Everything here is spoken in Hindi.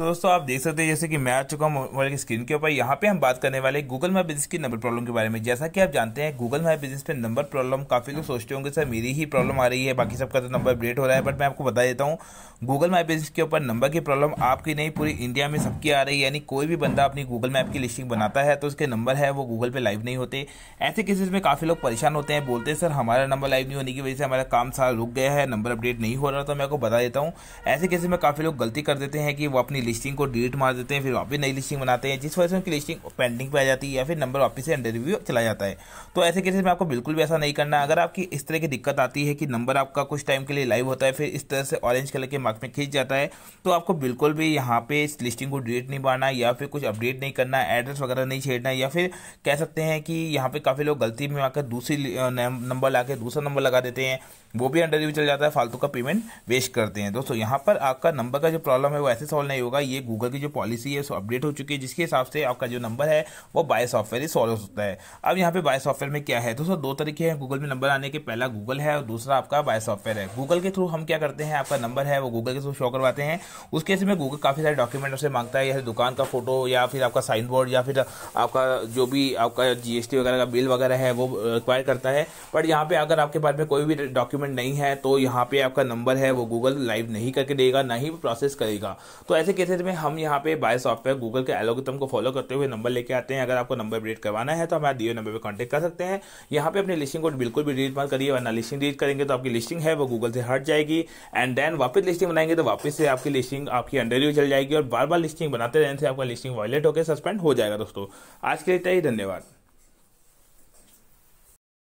तो दोस्तों आप देख सकते हैं जैसे कि मैं आ चुका हूँ मोबाइल की स्क्रीन के ऊपर यहाँ पे हम बात करने वाले गूगल माई बिजनेस की नंबर प्रॉब्लम के बारे में जैसा कि आप जानते हैं गूगल माई बिजनेस पे नंबर प्रॉब्लम काफ़ी लोग सोचते होंगे सर मेरी ही प्रॉब्लम आ रही है बाकी सबका तो नंबर अपडेट हो रहा है बट मैं आपको बता देता हूँ गूगल माई बिजनेस के ऊपर नंबर की प्रॉब्लम आपकी नहीं पूरी इंडिया में सबकी आ रही है यानी कोई भी बंदा अपनी गूगल मैप की लिस्टिंग बनाता है तो उसके नंबर है वो गूगल पे लाइव नहीं होते ऐसे केसेज में काफ़ी लोग परेशान होते हैं बोलते हैं सर हमारा नंबर लाइव नहीं होने की वजह से हमारा काम सारा रुक गया है नंबर अपडेट नहीं हो रहा तो मैं आपको बता देता हूँ ऐसे केसेज में काफ़ी लोग गलती कर देते हैं कि वो अपनी लिस्टिंग को डिलीट मार देते हैं फिर वापस नई लिस्टिंग बनाते हैं जिस वजह से उनकी लिस्टिंग पेंडिंग पे आ जाती है या फिर नंबर वापस से अंडर रिव्यू चला जाता है तो ऐसे केसेस में आपको बिल्कुल भी ऐसा नहीं करना अगर आपकी इस तरह की दिक्कत आती है कि नंबर आपका कुछ टाइम के लिए लाइव होता है फिर इस तरह से ऑरेंज कलर के मार्क में खींच जाता है तो आपको बिल्कुल भी यहाँ पे इस लिस्टिंग को डिलीट नहीं मारना या फिर कुछ अपडेट नहीं करना एड्रेस वगैरह नहीं छेड़ना या फिर कह सकते हैं कि यहाँ पे काफ़ी लोग गलती में आकर दूसरी नंबर ला दूसरा नंबर लगा देते हैं वो भी अंडर रिव्यू चल जाता है फालतू का पेमेंट वेस्ट करते हैं दोस्तों यहाँ पर आपका नंबर का जो प्रॉब्लम है वो ऐसे सॉल्व नहीं होगा आपका ये गूगल की जो पॉलिसी है सो अपडेट हो चुकी है जिसके हिसाब से आपका जो नंबर है वो बाय सॉफ्टवेयर ही सॉल्व होता है अब यहाँ पे बाय सॉफ्टवेयर में क्या है तो सर दो तरीके हैं गूगल में नंबर आने के पहला गूगल है और दूसरा आपका बाय सॉफ्टवेयर है गूगल के थ्रू हम क्या करते हैं आपका नंबर है वो गूगल के थ्रू शो करवाते हैं उसके इसमें गूगल काफ़ी सारे डॉक्यूमेंट उसे मांगता है या दुकान का फोटो या फिर आपका साइन बोर्ड या फिर आपका जो भी आपका जीएसटी वगैरह का बिल वगैरह है वो रिक्वायर करता है बट यहाँ पे अगर आपके पास में कोई भी डॉक्यूमेंट नहीं है तो यहाँ पे आपका नंबर है वो गूगल लाइव नहीं करके देगा ना ही प्रोसेस करेगा तो ऐसे केस मेथड तो में हम यहाँ पे बाय सॉफ्टवेयर गूगल के एलोगम को फॉलो करते हुए नंबर लेके आते हैं अगर आपको नंबर अपडेट करवाना है तो हमारे दिए नंबर पर कॉन्टेक्ट कर सकते हैं यहाँ पे अपनी लिस्टिंग को बिल्कुल भी डिलीट मत करिए वरना लिस्टिंग डिलीट करेंगे तो आपकी लिस्टिंग है वो गूगल से हट जाएगी एंड देन वापस लिस्टिंग बनाएंगे तो वापस से आपकी लिस्टिंग आपकी अंडर यू चल जाएगी और बार बार लिस्टिंग बनाते रहने से आपका लिस्टिंग वॉलेट होकर सस्पेंड हो जाएगा दोस्तों आज के लिए तय धन्यवाद